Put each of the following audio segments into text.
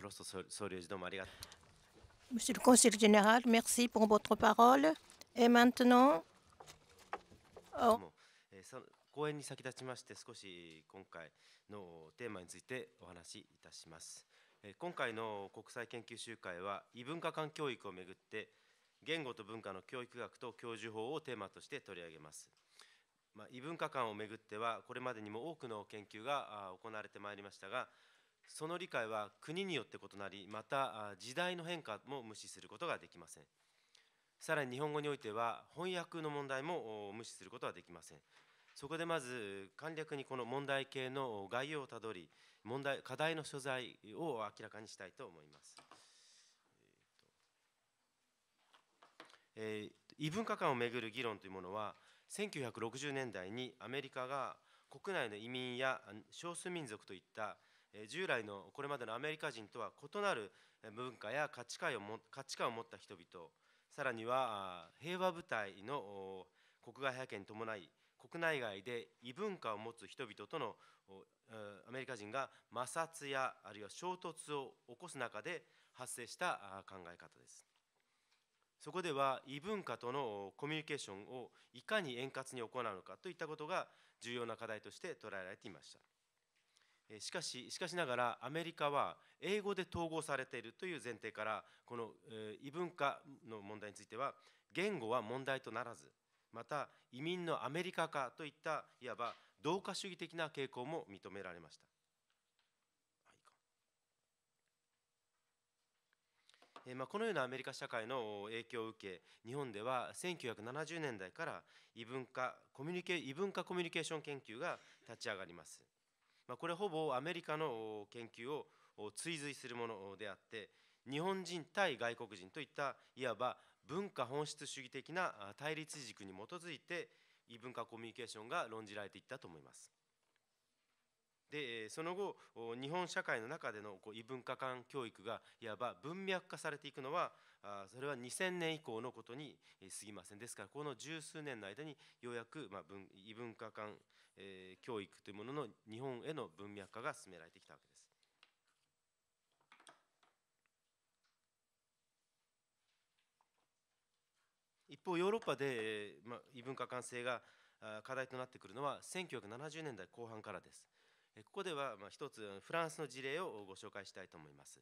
Grosso s o Monsieur le Conseil général, merci pour votre parole. Et maintenant, oh. 講演に先立ちまして少し今回のテーマについてお話しいたします今回の国際研究集会は異文化間教育をめぐって言語と文化の教育学と教授法をテーマとして取り上げますまあ、異文化間をめぐってはこれまでにも多くの研究が行われてまいりましたがその理解は国によって異なりまた時代の変化も無視することができませんさらに日本語においては翻訳の問題も無視することはできませんそこでまず簡略にこの問題系の概要をたどり問題課題の所在を明らかにしたいと思います、えー、異文化間をめぐる議論というものは1960年代にアメリカが国内の移民や少数民族といった従来のこれまでのアメリカ人とは異なる文化や価値観をも価値観を持った人々さらには平和部隊の国外派遣に伴い国内外で異文化を持つ人々とのアメリカ人が摩擦やあるいは衝突を起こす中で発生した考え方ですそこでは異文化とのコミュニケーションをいかに円滑に行うのかといったことが重要な課題として捉えられていました。しかししかしながらアメリカは英語で統合されているという前提からこの異文化の問題については言語は問題とならずまた移民のアメリカ化といったいわば同化主義的な傾向も認められました。まあ、このようなアメリカ社会の影響を受け日本では1970年代から異文化コミュニケ異文化コミュニケーション研究が立ち上がります。まあ、これほぼアメリカの研究を追随するものであって日本人対外国人といったいわば文化本質主義的な対立軸に基づいて異文化コミュニケーションが論じられていったと思います。でその後日本社会の中での異文化間教育がいわば文脈化されていくのはそれは2000年以降のことに過ぎませんですからこの十数年の間にようやく、ま異文化間えー、教育というものの日本への文脈化が進められてきたわけです。一方ヨーロッパで、まあ、異文化間性が課題となってくるのは1970年代後半からです。ここでは、まあ、一つフランスの事例をご紹介したいと思います。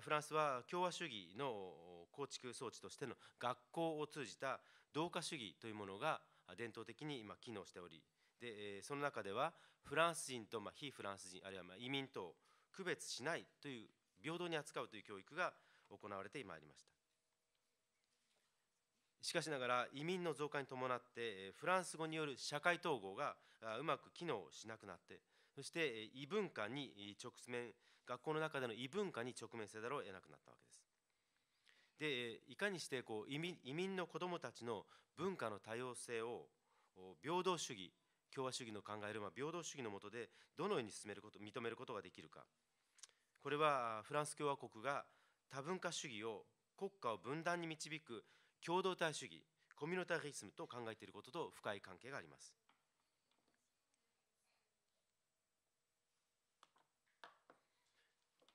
フランスは共和主義の構築装置としての学校を通じた同化主義というものが伝統的に今機能しておりでその中ではフランス人とま非フランス人あるいはま移民と区別しないという平等に扱うという教育が行われてまいりましたしかしながら移民の増加に伴ってフランス語による社会統合がうまく機能しなくなってそして異文化に直面学校の中での異文化に直面せざるを得なくなったわけですでいかにしてこう移民移民の子どもたちの文化の多様性を平等主義共和主義の考える、ま平等主義の下でどのように進めること認めることができるかこれはフランス共和国が多文化主義を国家を分断に導く共同体主義コミュニタリズムと考えていることと深い関係があります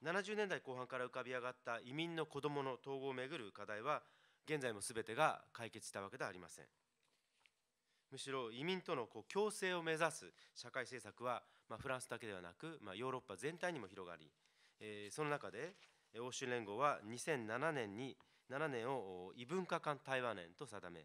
70年代後半から浮かび上がった移民の子どもの統合をめぐる課題は現在もすべてが解決したわけではありませんむしろ移民とのこう共生を目指す社会政策は、まあ、フランスだけではなく、まあ、ヨーロッパ全体にも広がり、えー、その中で欧州連合は2007年に7年を異文化間対話年と定め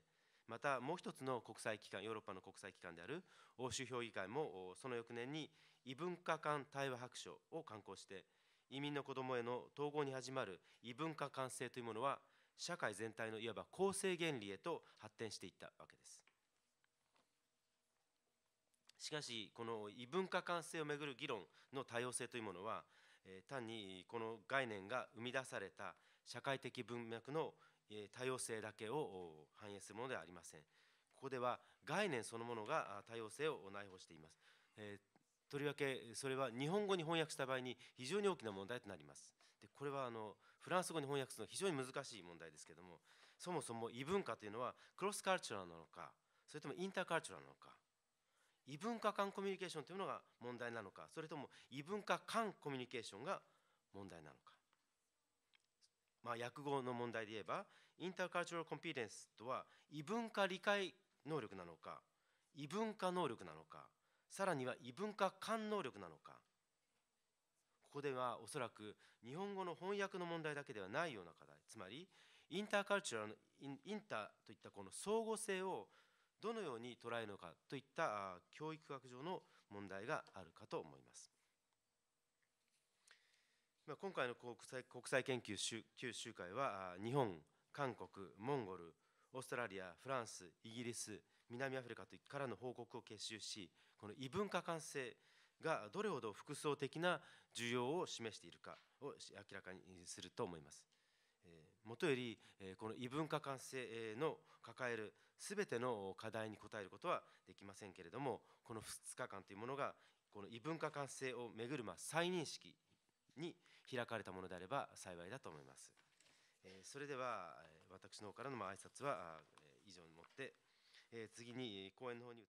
またもう一つの国際機関ヨーロッパの国際機関である欧州評議会もその翌年に異文化間対話白書を刊行して移民の子どもへの統合に始まる異文化完成というものは社会全体のいわば構成原理へと発展していったわけですしかしこの異文化完成をめぐる議論の多様性というものは単にこの概念が生み出された社会的文脈の多様性だけを反映するものではありませんここでは概念そのものが多様性を内包していますとりわけそれは日本語に翻訳した場合に非常に大きな問題となりますでこれはあのフランス語に翻訳するのは非常に難しい問題ですけれどもそもそも異文化というのはクロスカルチュラルなのかそれともインターカルチュラルなのか異文化間コミュニケーションというのが問題なのかそれとも異文化間コミュニケーションが問題なのかまあ、訳語の問題で言えばインターカルチュラルコンピデンスとは異文化理解能力なのか異文化能力なのかさらには異文化感能力なのかここではおそらく日本語の翻訳の問題だけではないような課題つまりインターカルチュラルのインターといったこの相互性をどのように捉えるのかといった教育学上の問題があるかと思います。今回の国際国際研究九州会は日本韓国モンゴルオーストラリアフランスイギリス南アフリカからの報告を結集しこの異文化感性がどれほど複層的な需要を示しているかを明らかにすると思います。もとよりこの異文化感性の抱える全ての課題に応えることはできませんけれどもこの2日間というものがこの異文化感性をめぐる再認識に開かれたものであれば幸いだと思います。それでは私の方からの挨拶は以上にもってえー、次に公園の方に移